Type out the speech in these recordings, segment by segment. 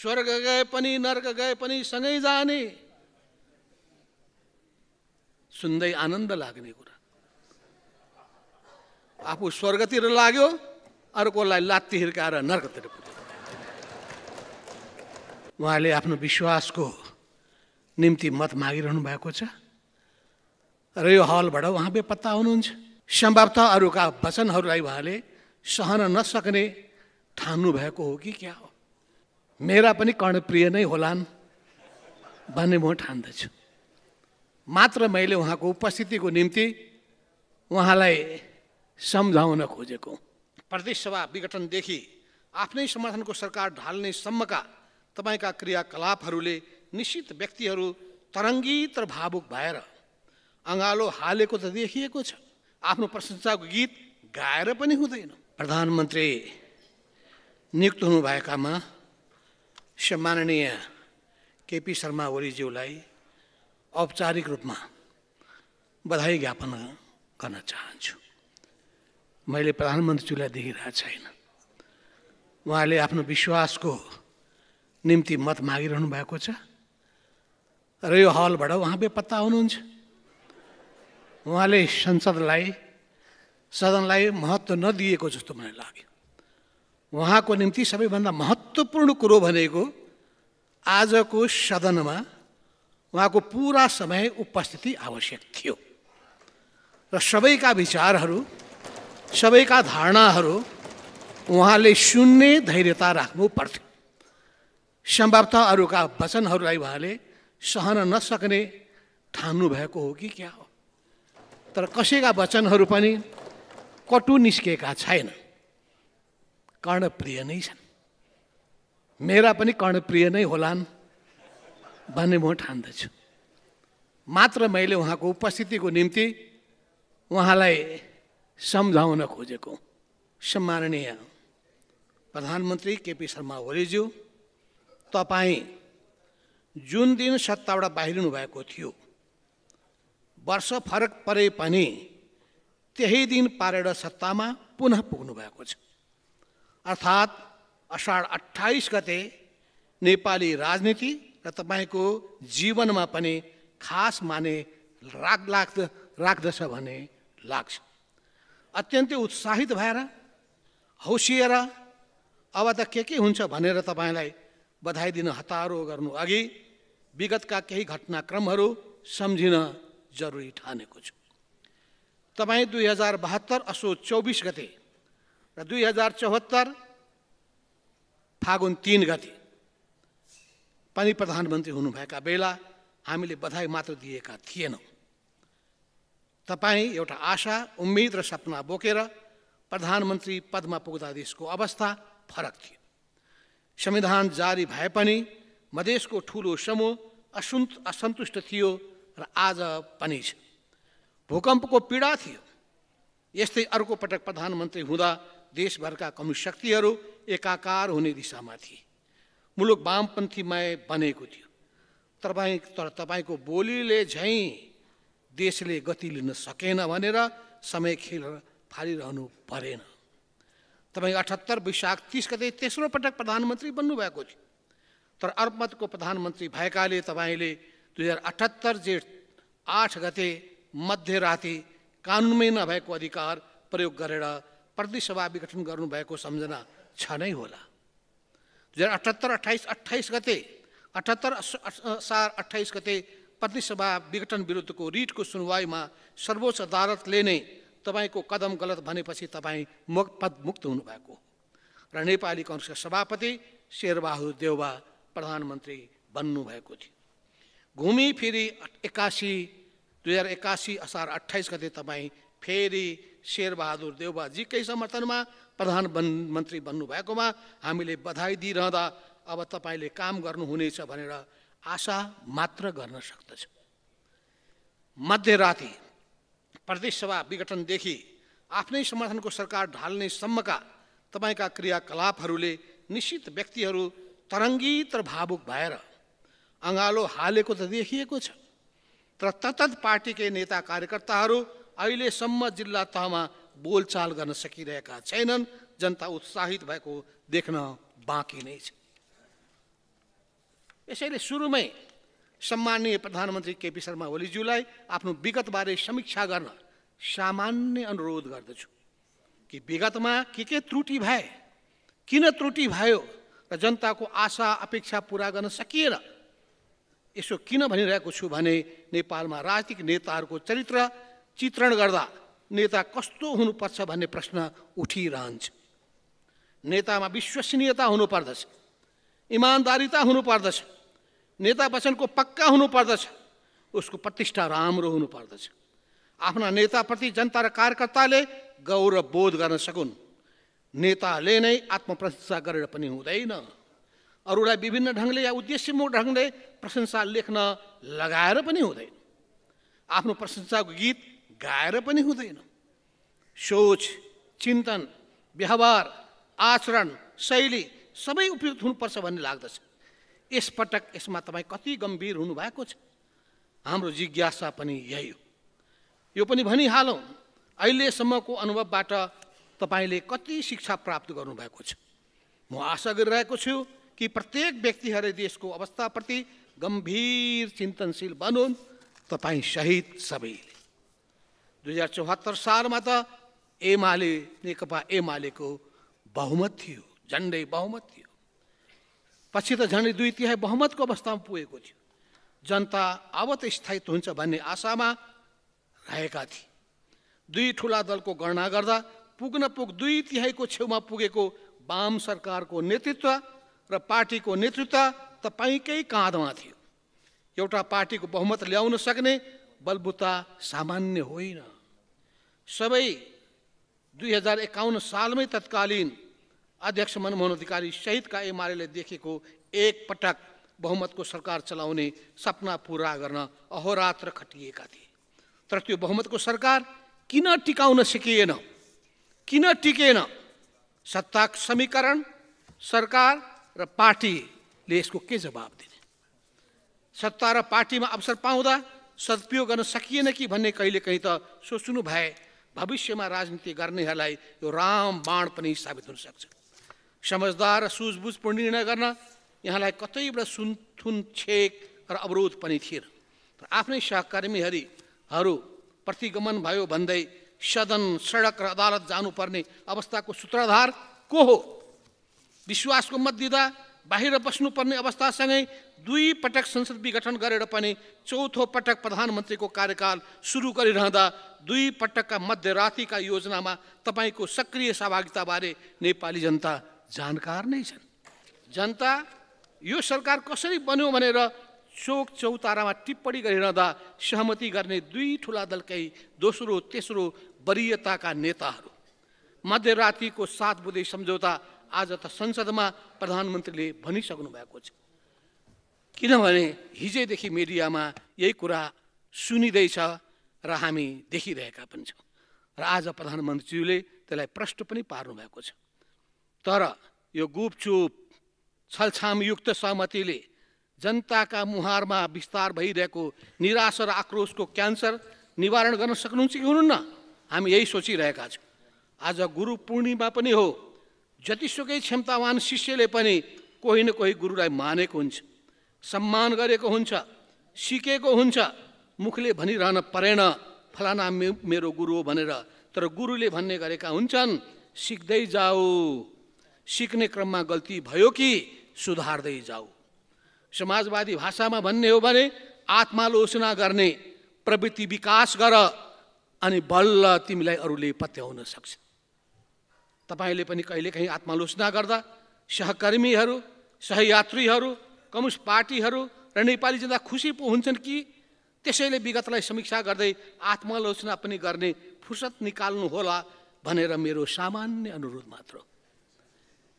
स्वर्ग गए पनि नर्क गए पनि सँगै जाने सुन्दै आनन्द लाग्ने कुरा आफू स्वर्गतिर लाग्यो अर्कोलाई लात्ती हिर्काएर नर्कतिर पुग्यो उहाँले आफ्नो विश्वासको निम्ति मत मागिरहनु भएको छ र यो हलबाट उहाँ बेपत्ता हुनुहुन्छ सम्भवतः अरूका वचनहरूलाई उहाँले सहन नसक्ने ठान्नु भएको हो कि क्या हो मेरा पनि कर्णप्रिय नै होलान् भन्ने म ठान्दछु मात्र मैले उहाँको उपस्थितिको निम्ति उहाँलाई सम्झाउन खोजेको प्रदेशसभा विघटनदेखि आफ्नै समर्थनको सरकार ढाल्ने सम्मका तपाईँका क्रियाकलापहरूले निश्चित व्यक्तिहरू तरङ्गित र भावुक भएर अँगालो हालेको त देखिएको छ आफ्नो प्रशंसाको गीत गाएर पनि हुँदैन प्रधानमन्त्री नियुक्त हुनुभएकामा सम्माननीय केपी शर्मा ओलीज्यूलाई औपचारिक रूपमा बधाई ज्ञापन गर्न चाहन्छु मैले प्रधानमन्त्रीज्यूलाई देखिरहेको छैन उहाँले आफ्नो विश्वासको निम्ति मत मागिरहनु भएको छ र यो हलबाट उहाँ बेपत्ता हुनुहुन्छ उहाँले संसदलाई सदनलाई महत्त्व नदिएको जस्तो मलाई लाग्यो उहाँको निम्ति सबैभन्दा महत्त्वपूर्ण कुरो भनेको आजको सदनमा उहाँको पुरा समय उपस्थिति आवश्यक थियो र सबैका विचारहरू सबैका धारणाहरू उहाँले सुन्ने धैर्यता राख्नु पर्थ्यो सम्भवतः अरूका वचनहरूलाई उहाँले सहन नसक्ने ठान्नुभएको हो कि क्या हो तर कसैका वचनहरू पनि कटु निस्केका छैनन् कर्णप्रिय नै छन् मेरा पनि कर्णप्रिय नै होलान् भन्ने म ठान्दछु मात्र मैले उहाँको उपस्थितिको निम्ति उहाँलाई सम्झाउन खोजेको सम्माननीय प्रधानमन्त्री केपी शर्मा ओलीज्यू तपाईँ जुन दिन सत्ताबाट बाहिरिनु भएको थियो वर्ष फरक परे पनि त्यही दिन पारेर सत्तामा पुनः पुग्नु भएको छ अर्थात् असाढ अठाइस गते नेपाली राजनीति र तपाईँको जीवनमा पनि खास माने राख लाग्द राख्दछ भन्ने लाग्छ अत्यन्तै उत्साहित भएर हौसिएर अब त के के हुन्छ भनेर तपाईँलाई बधाई दिन हतारो गर्नु अघि विगतका केही घटनाक्रमहरू सम्झिन जरुरी ठानेको छु तपाईँ दुई हजार बहत्तर असो चौबिस गते र दुई हजार चौहत्तर फागुन तिन गते पनि प्रधानमन्त्री हुनुभएका बेला हामीले बधाई मात्र दिएका थिएनौँ तपाईँ एउटा आशा उम्मेद र सपना बोकेर प्रधानमन्त्री पदमा पुग्दा देशको अवस्था फरक थियो संविधान जारी भए पनि मधेसको ठुलो समूह असुन् असन्तुष्ट थियो र आज पनि छ भूकम्पको पीडा थियो यस्तै अर्को पटक प्रधानमन्त्री हुँदा देशभरका कम्युनिस्ट शक्तिहरू एकाकार हुने दिशामा थिए मुलुक वामपन्थीमय बनेको थियो तपाईँ तर तपाईँको बोलीले झैँ देशले गति लिन सकेन भनेर समय खेल फालिरहनु परेन तपाईँ अठहत्तर वैशाख तिस गते तेस्रो पटक प्रधानमन्त्री बन्नुभएको थियो तर अर्पमतको प्रधानमन्त्री भएकाले तपाईँले दुई हजार अठहत्तर जेठ आठ गते मध्यराति कानुनमै नभएको अधिकार प्रयोग गरेर प्रतिसभा विघटन गर्नुभएको सम्झना छ नै होला दुई हजार अठहत्तर अठाइस अठाइस गते अठहत्तर सार अठाइस गते प्रतिसभा विघटन विरुद्धको रिटको सुनवाईमा सर्वोच्च अदालतले नै तपाईँको कदम गलत भनेपछि तपाईँ मुख पदमुक्त हुनुभएको र नेपाली कङ्ग्रेसका सभापति शेरबहादुर देउवा प्रधानमन्त्री बन्नुभएको थियो घुमी फेरि एकासी दुई हजार एक्कासी असार अठाइस गते तपाईँ फेरि शेरबहादुर देवबाजीकै समर्थनमा प्रधानमन्त्री बन्नुभएकोमा हामीले बधाई दिइरहँदा अब तपाईँले काम गर्नुहुनेछ भनेर आशा मात्र गर्न सक्दछ मध्यराति प्रदेशसभा विघटनदेखि आफ्नै समर्थनको सरकार ढाल्ने सम्मका तपाईँका क्रियाकलापहरूले निश्चित व्यक्तिहरू तरङ्गित र भावुक भएर अँगालो हालेको त देखिएको छ तर तत्त पार्टीकै नेता कार्यकर्ताहरू अहिलेसम्म जिल्ला तहमा बोलचाल गर्न सकिरहेका छैनन् जनता उत्साहित भएको देख्न बाँकी नै छ यसैले सुरुमै सम्माननीय प्रधानमन्त्री केपी शर्मा ओलीज्यूलाई आफ्नो विगतबारे समीक्षा गर्न सामान्य अनुरोध गर्दछु कि विगतमा के के त्रुटि भए किन त्रुटि भयो र जनताको आशा अपेक्षा पुरा गर्न सकिएन यसो किन भनिरहेको छु भने नेपालमा राजनीतिक नेताहरूको चरित्र चित्रण गर्दा नेता कस्तो हुनुपर्छ भन्ने प्रश्न उठिरहन्छ नेतामा विश्वसनीयता हुनुपर्दछ इमान्दारिता हुनुपर्दछ नेता वचनको पक्का हुनुपर्दछ उसको प्रतिष्ठा राम्रो हुनुपर्दछ आफ्ना नेताप्रति जनता र कार्यकर्ताले गौरव बोध गर्न सकुन् नेताले नै आत्मप्रशंसा गरेर पनि हुँदैन अरूलाई विभिन्न ढङ्गले या उद्देश्यमूलक ढङ्गले प्रशंसा लेख्न लगाएर पनि हुँदैन आफ्नो प्रशंसाको गीत गाएर पनि हुँदैन सोच चिन्तन व्यवहार आचरण शैली सबै उपयुक्त हुनुपर्छ भन्ने लाग्दछ यसपटक यसमा तपाईँ कति गम्भीर हुनुभएको छ हाम्रो जिज्ञासा पनि यही हो यो पनि भनिहालौँ अहिलेसम्मको अनुभवबाट तपाईँले कति शिक्षा प्राप्त गर्नुभएको छ म आशा गरिरहेको छु कि प्रत्येक व्यक्तिहरू देशको अवस्थाप्रति गम्भीर चिन्तनशील बनोन् तपाईँ सहित सबैले दुई हजार चौहत्तर सालमा त एमाले नेकपा एमालेको बहुमत थियो झन्डै बहुमत थियो पछि त झन्डै दुई तिहाई बहुमतको अवस्थामा पुगेको थियो जनता अब त स्थायित्व हुन्छ भन्ने आशामा रहेका थिए दुई ठुला दलको गणना गर्दा पुग्न पुग दुई तिहाईको छेउमा पुगेको वाम सरकारको नेतृत्व र पार्टीको नेतृत्व तपाईँकै काँधमा थियो एउटा पार्टीको बहुमत ल्याउन सक्ने बलबुता सामान्य होइन सब दुई हजार एक्वन सालम तत्कालीन अध्यक्ष मनमोहन अधिकारी सहित का एमाले देखे एक पटक बहुमत को सरकार चलाने सपना पूरा करना अहोरात्र खटि थे तर बहुमत को सरकार किन टिकाउन सकिएन सत्ता समीकरण सरकार र ने इसको के जवाब दिने सत्ता र में अवसर पाऊँ सदुपयोग सकिए कि भाई कहीं तो सोच्भ भाई भविष्यमा राजनीति गर्नेहरूलाई यो राम बाण पनि साबित हुनसक्छ समझदार र सुझबुझपूर्ण निर्णय गर्न यहाँलाई कतैबाट सुनथुन छेक र अवरोध पनि थिएन तर आफ्नै सहकर्मीहरू प्रतिगमन भयो भन्दै सदन सडक र अदालत जानुपर्ने अवस्थाको सूत्रधार को हो विश्वासको मत दिँदा बाहिर बस्नुपर्ने अवस्थासँगै दुई पटक संसद विघटन गरेर पनि चौथो पटक प्रधानमन्त्रीको कार्यकाल सुरु गरिरहँदा दुई पटकका मध्यरातिका योजनामा तपाईँको सक्रिय सहभागिताबारे नेपाली जनता जानकार नै छन् जनता यो सरकार कसरी बन्यो भनेर चोक चौतारामा टिप्पणी गरिरहँदा सहमति गर्ने दुई ठुला दलकै दोस्रो तेस्रो वरियताका नेताहरू मध्यरातिको सात बुधे सम्झौता आज त संसदमा प्रधानमन्त्रीले भनिसक्नु भएको छ किनभने हिजैदेखि मिडियामा यही कुरा सुनिँदैछ र हामी देखिरहेका पनि छौँ र आज प्रधानमन्त्रीज्यूले त्यसलाई प्रष्ट पनि पार्नुभएको छ तर यो गुपचुप छलछामयुक्त सहमतिले जनताका मुहारमा विस्तार भइरहेको निराश र आक्रोशको क्यान्सर निवारण गर्न सक्नुहुन्छ कि हुनुहुन्न हामी यही सोचिरहेका छौँ आज गुरु पूर्णिमा पनि हो जतिसुकै क्षमतावान शिष्यले पनि कोही न कोही गुरुलाई मानेको हुन्छ सम्मान गरेको हुन्छ सिकेको हुन्छ मुखले भनिरहन परेन फलाना मे मेरो गुरु हो भनेर तर गुरुले भन्ने गरेका हुन्छन् सिक्दै जाऊ सिक्ने क्रममा गल्ती भयो कि सुधार्दै जाऊ समाजवादी भाषामा भन्ने हो भने आत्मालोचना गर्ने प्रवृत्ति विकास गर अनि बल्ल तिमीलाई अरूले पत्याउन सक्छ तपाईँले पनि कहिलेकाहीँ आत्मालोचना गर्दा सहकर्मीहरू सहयात्रीहरू कम्युनिस्ट पार्टीहरू र नेपाली जनता खुसी पो हुन्छन् कि त्यसैले विगतलाई समीक्षा गर्दै आत्मालोचना पनि गर्ने फुर्सद निकाल्नु होला भनेर मेरो सामान्य अनुरोध मात्र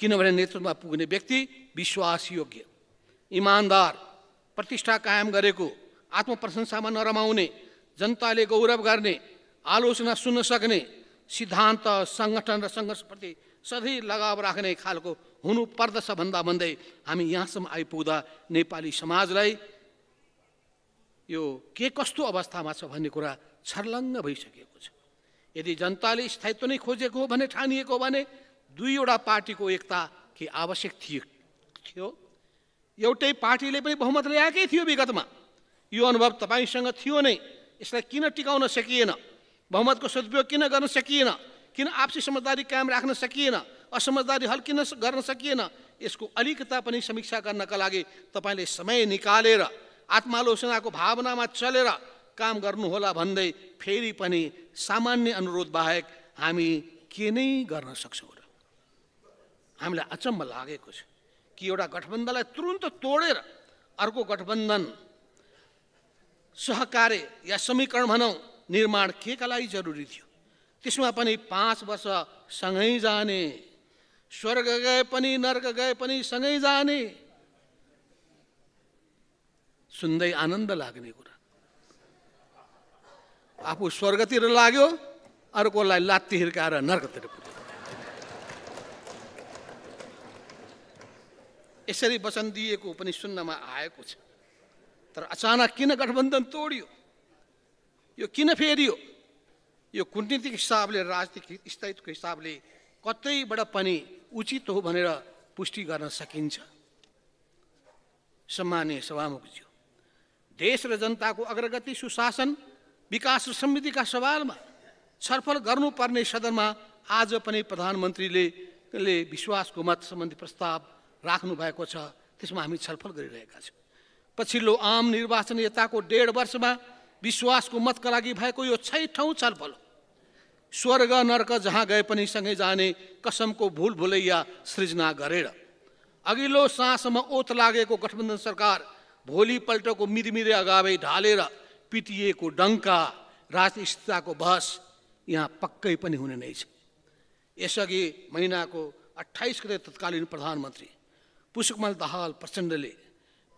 किनभने नेतृत्वमा पुग्ने व्यक्ति विश्वासयोग्य इमान्दार प्रतिष्ठा कायम गरेको आत्मप्रशंसामा नरमाउने जनताले गौरव गर्ने आलोचना सुन्न सक्ने सिद्धान्त सङ्गठन र सङ्घर्षप्रति सधैँ लगाव राख्ने खालको हुनुपर्दछ भन्दा भन्दै हामी यहाँसम्म आइपुग्दा नेपाली समाजलाई यो के कस्तो अवस्थामा छ भन्ने कुरा छर्लङ्ग भइसकेको छ यदि जनताले स्थायित्व नै खोजेको हो भने ठानिएको हो भने दुईवटा पार्टीको एकता के आवश्यक थियो थियो एउटै पार्टीले पनि बहुमत ल्याएकै थियो विगतमा यो अनुभव तपाईँसँग थियो नै यसलाई किन टिकाउन सकिएन बहुमतको सदुपयोग किन गर्न सकिएन किन आपसी समझदारी कायम राख्न सकिएन असमझदारी हल किन गर्न सकिएन यसको अलिकता पनि समीक्षा गर्नका लागि तपाईँले समय निकालेर आत्मालोचनाको भावनामा चलेर काम गर्नुहोला भन्दै फेरि पनि सामान्य अनुरोध बाहेक हामी के नै गर्न सक्छौँ र हामीलाई अचम्म लागेको छ कि एउटा गठबन्धनलाई तुरुन्त तोडेर अर्को गठबन्धन सहकार्य या समीकरण भनौँ निर्माण के का लागि जरुरी थियो त्यसमा पनि पाँच वर्ष सँगै जाने स्वर्ग गए पनि नर्क गए पनि सँगै जाने सुन्दै आनन्द लाग्ने कुरा आफू स्वर्गतिर लाग्यो अर्कोलाई लात्ती हिर्काएर नर्कतिर पुग्यो यसरी वचन दिएको पनि सुन्नमा आएको छ तर अचानक किन गठबन्धन तोडियो यो किन फेरियो यो कुटनीतिक हिसाबले राजनीतिक स्थायित्वको हिसाबले कतैबाट पनि उचित हो भनेर पुष्टि गर्न सकिन्छ सम्मान्य सभामुखज्यू देश र जनताको अग्रगति सुशासन विकास र समृद्धिका सवालमा छलफल गर्नुपर्ने सदनमा आज पनि प्रधानमन्त्रीले ले विश्वासको मत सम्बन्धी प्रस्ताव राख्नु भएको छ त्यसमा हामी छलफल गरिरहेका छौँ पछिल्लो आम निर्वाचन यताको डेढ वर्षमा विश्वासको मतका लागि भएको यो छै ठाउँ छलफल स्वर्ग नर्क जहाँ गए पनि सँगै जाने कसमको भुल भुलैया सृजना गरेर अघिल्लो साँसमा ओत लागेको गठबन्धन सरकार भोलिपल्टको मिरमिरे अगावै ढालेर पिटिएको डङ्का राजनीतिको बहस यहाँ पक्कै पनि हुने नै छ यसअघि महिनाको अठाइस गते तत्कालीन प्रधानमन्त्री पुष्पकमल दाहाल प्रचण्डले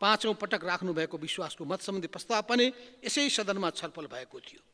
पाँचौँ पटक राख्नुभएको विश्वासको मत सम्बन्धी प्रस्ताव पनि यसै सदनमा छलफल भएको थियो